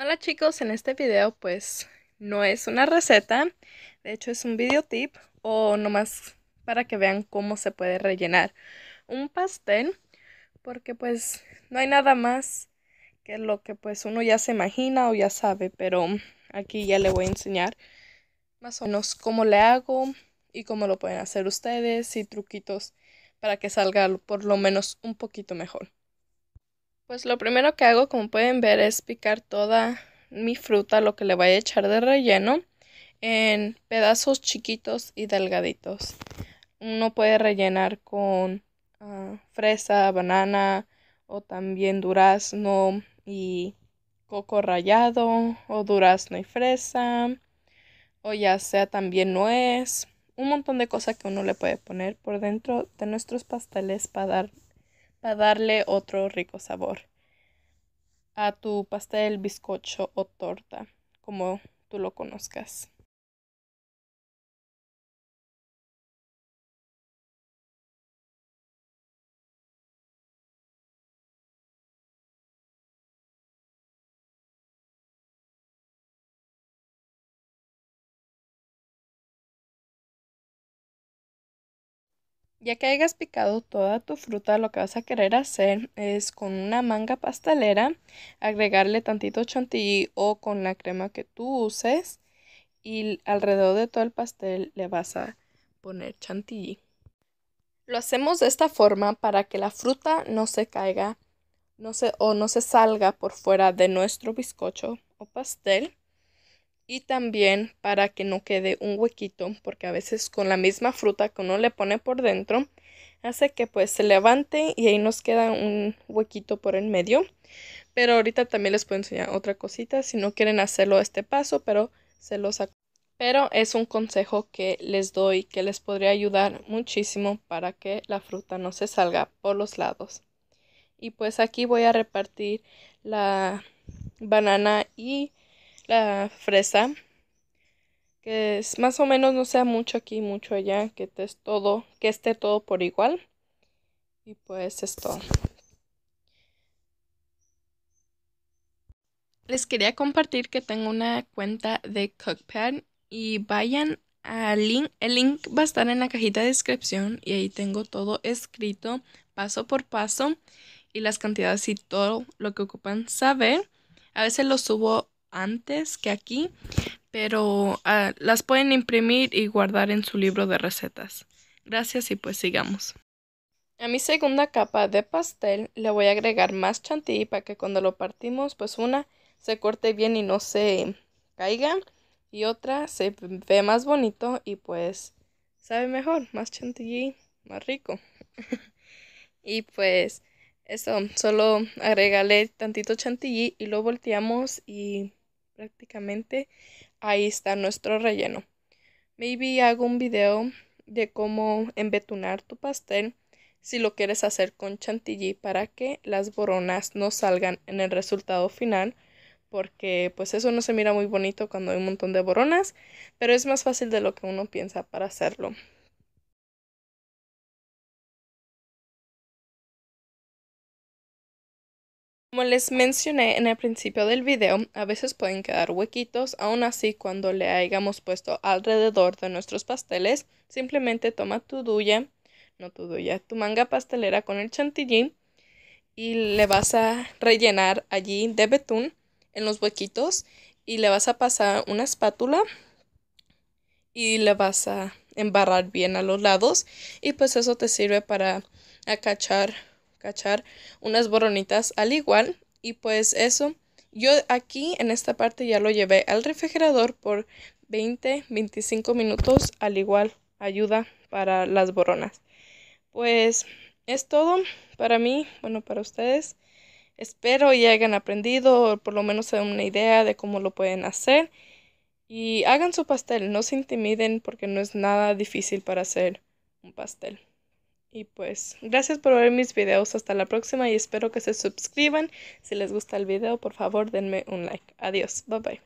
Hola chicos, en este video pues no es una receta, de hecho es un video tip o nomás para que vean cómo se puede rellenar un pastel porque pues no hay nada más que lo que pues uno ya se imagina o ya sabe, pero aquí ya le voy a enseñar más o menos cómo le hago y cómo lo pueden hacer ustedes y truquitos para que salga por lo menos un poquito mejor. Pues lo primero que hago, como pueden ver, es picar toda mi fruta, lo que le voy a echar de relleno, en pedazos chiquitos y delgaditos. Uno puede rellenar con ah, fresa, banana o también durazno y coco rallado o durazno y fresa o ya sea también nuez, un montón de cosas que uno le puede poner por dentro de nuestros pasteles para dar para darle otro rico sabor a tu pastel, bizcocho o torta, como tú lo conozcas. Ya que hayas picado toda tu fruta, lo que vas a querer hacer es con una manga pastelera agregarle tantito chantilly o con la crema que tú uses y alrededor de todo el pastel le vas a poner chantilly. Lo hacemos de esta forma para que la fruta no se caiga no o no se salga por fuera de nuestro bizcocho o pastel y también para que no quede un huequito, porque a veces con la misma fruta que uno le pone por dentro, hace que pues se levante y ahí nos queda un huequito por en medio. Pero ahorita también les puedo enseñar otra cosita si no quieren hacerlo este paso, pero se los pero es un consejo que les doy que les podría ayudar muchísimo para que la fruta no se salga por los lados. Y pues aquí voy a repartir la banana y la fresa, que es más o menos no sea mucho aquí, mucho allá, que esté todo, que esté todo por igual. Y pues esto. Les quería compartir que tengo una cuenta de Cookpad y vayan al link. El link va a estar en la cajita de descripción y ahí tengo todo escrito paso por paso y las cantidades y todo lo que ocupan saber. A veces lo subo antes que aquí, pero ah, las pueden imprimir y guardar en su libro de recetas. Gracias y pues sigamos. A mi segunda capa de pastel le voy a agregar más chantilly para que cuando lo partimos pues una se corte bien y no se caiga y otra se ve más bonito y pues sabe mejor, más chantilly, más rico. y pues eso, solo agregale tantito chantilly y lo volteamos y prácticamente ahí está nuestro relleno. Maybe hago un video de cómo embetunar tu pastel si lo quieres hacer con chantilly para que las boronas no salgan en el resultado final porque pues eso no se mira muy bonito cuando hay un montón de boronas, pero es más fácil de lo que uno piensa para hacerlo. les mencioné en el principio del video, a veces pueden quedar huequitos, aún así cuando le hayamos puesto alrededor de nuestros pasteles, simplemente toma tu duya, no tu duya, tu manga pastelera con el chantilly y le vas a rellenar allí de betún en los huequitos y le vas a pasar una espátula y le vas a embarrar bien a los lados y pues eso te sirve para acachar cachar unas boronitas al igual y pues eso yo aquí en esta parte ya lo llevé al refrigerador por 20 25 minutos al igual ayuda para las boronas pues es todo para mí bueno para ustedes espero y hayan aprendido por lo menos una idea de cómo lo pueden hacer y hagan su pastel no se intimiden porque no es nada difícil para hacer un pastel y pues, gracias por ver mis videos. Hasta la próxima y espero que se suscriban. Si les gusta el video, por favor, denme un like. Adiós. Bye bye.